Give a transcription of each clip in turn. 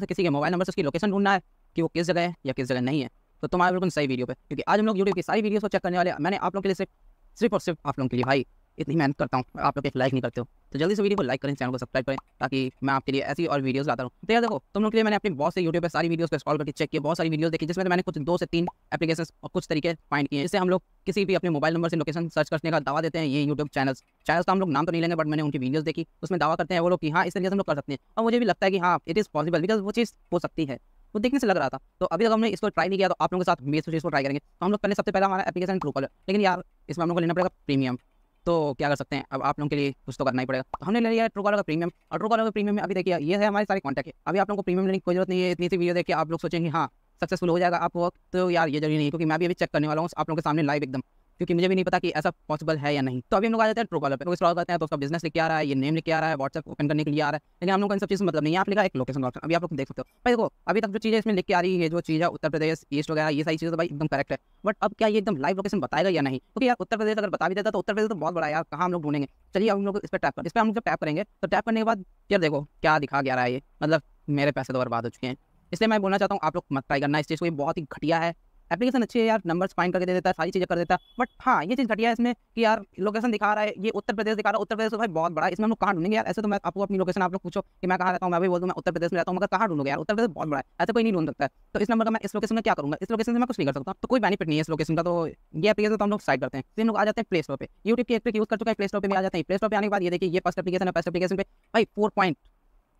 से किसी के मोबाइल नंबर से उसकी लोकेशन ढूंढना है कि वो किस जगह है या किस जगह नहीं है तो तुम्हारा बिल्कुल सही वीडियो पर क्योंकि आज हम लोग यूट्यूब की सारी वीडियो को चेक करने वाले मैंने आप लोग के लिए सिर्फ सिर्फ और सिर्फ आप लोगों के लिए भाई इतनी मेहनत करता हूँ आप लोग एक लाइक नहीं करते हो तो जल्दी से वीडियो को लाइक करें चैनल को सब्सक्राइब करें ताकि मैं आपके लिए ऐसी और वीडियोस लाता हूँ तो यार देखो तुम लोग के लिए मैंने अपने बहुत से यूट्यूब पर सारी वीडियोस को स्कॉल करके चेक किए बहुत सारी वीडियोस देखी जिसमें मैंने कुछ दो से तीन एप्लीकेशन और कुछ तरीके फाइंड किए जिससे हम लोग किसी भी अपने मोबाइल नंबर से लोकेशन सर्च करने का दावा देते हैं ये यूट्यूब चैनल चैनल का हम लोग नाम तो नहीं लेंगे बट मैंने उनकी वीडियोज देखी उसमें दावा करते हैं वो लोग कि हाँ इस तरीके से हम लोग कर सकते हैं और मुझे भी लगता है कि हाँ इट इज़ पॉसिबल बिकॉज वो चीज़ हो सकती है वो देखने से लग रहा था तो अभी तक हमने इसको ट्राई नहीं किया तो आप लोगों के साथ मेरे चीज़ को ट्राई करेंगे तो हम लोग पहले सबसे पहले हमारा एप्लीकेशन ट्रू कॉलर लेकिन यार इसमें हम लोग को लेना पड़ेगा प्रीमियम तो क्या कर सकते हैं अब आप लोगों के लिए कुछ तो करना ही पड़ेगा तो हमने ले लिया है का प्रीमियम और ट्रोकॉलर का प्रीमियम में अभी देखिए ये है हमारे सारे कॉन्टैक्ट है अभी आप लोगों को प्रीमियम लेने की कोई जरूरत नहीं है इतनी सी वीडियो देखिए आप लोग सोचेंगे हाँ सक्सेसफुल हो जाएगा आपको तो यार ये जरूरी नहीं क्योंकि मैं भी अभी चेक करने वाला हूँ आप लोगों के सामने लाइव एकदम क्योंकि मुझे भी नहीं पता कि ऐसा पॉसिबल है या नहीं तो अभी हम लोग आ जाते हैं ट्रू पर स्क्रॉल करते हैं तो उसका बिजनेस लेके आ रहा है ये नेम लिख आ रहा है व्हाट्सएप ओपन करने के लिए आ रहा है लेकिन हम लोग इन सब चीज़ मतलब नहीं आप लिखा एक लोकेशन ऑप्शन अभी आप लोग देख सकते हो भाई देखो अभी तक जो चीज़ें इसमें के आ रही है जो चीज़ है उत्तर प्रदेश ईस्ट वगैरह ये सारी चीज़ें तो भाई एकदम करेक्ट है बट अब क्या ये एकदम लाइव लोकेशन बताएगा या नहीं क्योंकि यार उत्तर प्रदेश अगर बता भी देता तो उत्तर प्रदेश तो बहुत बड़ा यार कहाँ हम लोग ढूंढेंगे चलिए हम लोग इस पर टैप कर इस पर हम लोग जब टैप करेंगे तो टैप करने के बाद यार देखो क्या दिखा गया रहा है ये मतलब मेरे पैसे तो बर्बाद हो चुके हैं इसलिए मैं बोलना चाहता हूँ आप लोग मत ट्राई करना इस चीज़ को बहुत ही घटिया है एप्लीकेशन अच्छी है यार नंबर्स फाइन करके दे देता है सारी चीज़ें कर देता है बट हाँ ये चीज़ घटिया है इसमें कि यार लोकेशन दिखा रहा है ये उत्तर प्रदेश दिखा रहा है उत्तर प्रदेश तो भाई बहुत बड़ा इसमें हम लोग कहाँ ढूंढेंगे यार ऐसे तो मैं आपको अपनी लोकेशन आप लोग पूछो कि मैं कहाँ रहता हूँ मैं भी बोल मैं उत्तर प्रदेश में रहता हूँ मगर कहाँ ढूंढो यार उत्तर प्रदेश बहुत बड़ा है ऐसे कोई नहीं ढूंढ सकता है तो इस नंबर का मैं इस लोकेशन में क्या करूँगा इस लोकेशन से मैं कुछ नहीं कर सकता तो कोई बेनिफिट नहीं है इस लोकेशन का तो ये एप्लीकेशन तो हम लोग साइड करते हैं फिर लोग आ जाते हैं प्ले स्टोर पर यूट्यूब की एक यूज़ कर चुका है प्ले स्टोर पर आ जाते हैं प्ले स्टोर पर आने के बाद ये देखिए ये फर्स्ट एप्लीकेशन है फर्स्ट एप्लीकेशन पर भाई फोर पॉइंट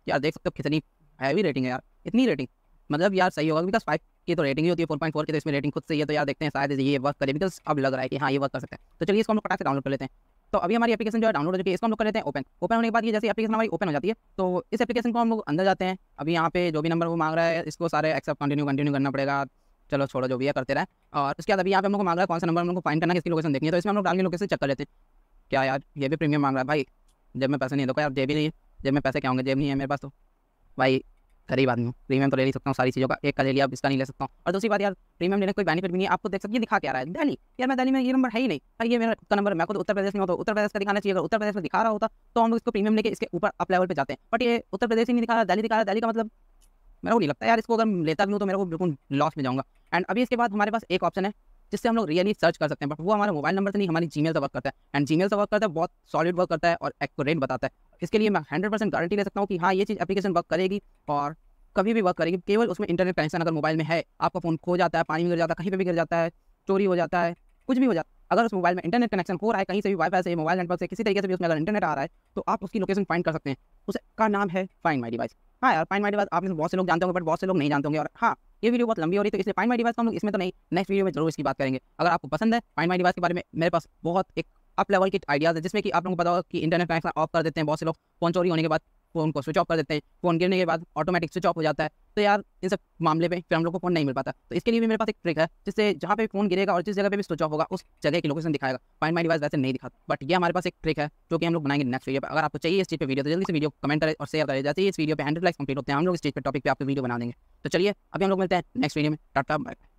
यार देख सकते हो कितनी हैवी रेटिंग है यार इतनी रेटिंग मतलब यार सही होगा बिकॉज फाइव की तो रेटिंग ही होती है फोर पॉइंट फोर की तो इसमें रेटिंग खुद ही है तो यार देखते हैं शायद ये वर्क करे बिकॉज अब लग रहा है कि हाँ ये वर्क कर सकते हैं तो चलिए इसको हम लोग से डाउनलोड कर लेते हैं तो अभी हमारी एप्लीकेशन जो है डाउनलोड हो चुकी है इसको हम लोग कर लेते हैं ओपन ओपन होने के बाद ये जैसे एप्लीकेशन हमारी ओपन हो जाती है तो इस एप्लीकेशन को हम लोग अंदर जाते हैं अभी यहाँ पे जो भी नंबर वो मांग रहा है इसको सारे एक्सेप्ट कंटिन्यू कंटिन्यू करना पड़ेगा चलो छोड़ो जो भी है करते रहे और उसके बाद अभी यहाँ पे हम लोग मांग रहा है कौन सा नंबर हम लोग फाइन करना है इसकी लोकेशन देखनी है तो इसमें हम लोग डाल के लोकेशन चेक कर लेते हैं क्या यार ये भी प्रीमियम मांग रहा है भाई जब मैं पैसे नहीं देखो यार जेब ही नहीं है जब मैं पैसे क्या होंगे जेब नहीं है मेरे पास तो भाई गरीब आदमी प्रीमियम तो ले सकता हूँ सारी चीज़ों का एक का ले लिया अब इसका नहीं ले सकता हूँ और दूसरी बात यार प्रीमियम लेने कोई बेनिफिट भी नहीं आपको देख सकते ये दिखा क्या रहा है दिल्ली यार मैं दिल्ली में ये नंबर है ही नहीं और ये मेरा खुद का नंबर मैं खुद उत्तर प्रदेश में होता तो उत्तर प्रदेश का दिखाना चाहिए अगर उत्तर प्रदेश में दिखा रहा होता तो हम लोग इसको प्रीमियम लेके इसके ऊपर अप लेवल पर जाते हैं बट ये उत्तर प्रदेश ही नहीं दिखा रहा दिल्ली दिखा रहा दिल्ली का मतलब मेरे को नहीं लगता यार इसको अगर लेता भी हूँ तो मेरे को बिल्कुल लॉस में जाऊँगा एंड अभी इसके बाद हमारे पास एक ऑप्शन है जिससे हम लोग रियली सर्च कर सकते हैं बट वो हमारे मोबाइल नंबर से नहीं हमारी जीमेल से वर्क करता है एंड जीमेल से वर्क करता है बहुत सॉलिड वर्क करता है और एक्यूरेट बताता है इसके लिए मैं हंड्रेड परसेंट गारंटी ले सकता हूँ कि हाँ ये चीज़ एप्लीकेशन वर्क करेगी और कभी भी वर्क करेगी केवल उसमें इंटरनेट कनेक्शन अगर मोबाइल में है आपका फ़ोन खो जाता है पानी में गिर जाता है कहीं पर भी गिर जाता है चोरी हो जाता है कुछ भी हो जाता है अगर उस मोबाइल में इंटरनेट कनेक्शन हो रहा है कहीं से भी वाईफाई से मोबाइल नेटवर्क से किसी तरीके से भी उसमें अगर इंटरनेट आ रहा है तो आप उसकी लोकेशन फाइंड कर सकते हैं उसका नाम है फाइंड माई डिवाइस हाँ यार फाइंड माई डिवाइस आपने तो बहुत से लोग जानते होंगे बट बहुत से लोग नहीं जानते होंगे और हाँ ये वीडियो बहुत लंबी हो रही है तो इसलिए फाइंड माई डिवाइस हम लोग इसमें तो नहीं नेक्स्ट वीडियो में जरूर इसकी बात करेंगे अगर आपको पसंद है फाइंड माई डिवाइस के बारे में मेरे पास बहुत एक अप लेवल के आइडियाज़ है जिसमें कि आप लोगों को पता होगा कि इंटरनेट कनेक्शन ऑफ कर देते हैं बहुत से लोग फोन चोरी होने के बाद फ़ोन को स्विच ऑफ कर देते हैं फ़ोन गिरने के बाद ऑटोमेटिक स्विच ऑफ हो जाता है तो यार इन सब मामले में फिर हम लोग को फ़ोन नहीं मिल पाता तो इसके लिए भी मेरे पास एक ट्रिक है जिससे जहाँ पे फ़ोन गिरेगा और जिस जगह पे भी स्विच ऑफ होगा उस जगह की लोकेशन दिखाएगा फाइंड माई डिवाइस वैसे नहीं दिखाता बट ये हमारे पास एक ट्रिक है जो कि हम लोग बनाएंगे नेक्स्ट वीडियो पर अगर आपको चाहिए इस चीज़ पर वीडियो तो जल्दी से वीडियो कमेंट करें और शेयर करें जैसे इस वीडियो पर हंड्रेड लाइक कंप्लीट होते हैं हम लोग इस चीज़ पर टॉपिक पर आपको वीडियो बना देंगे तो चलिए अभी हम लोग मिलते हैं नेक्स्ट वीडियो में टाटा बाय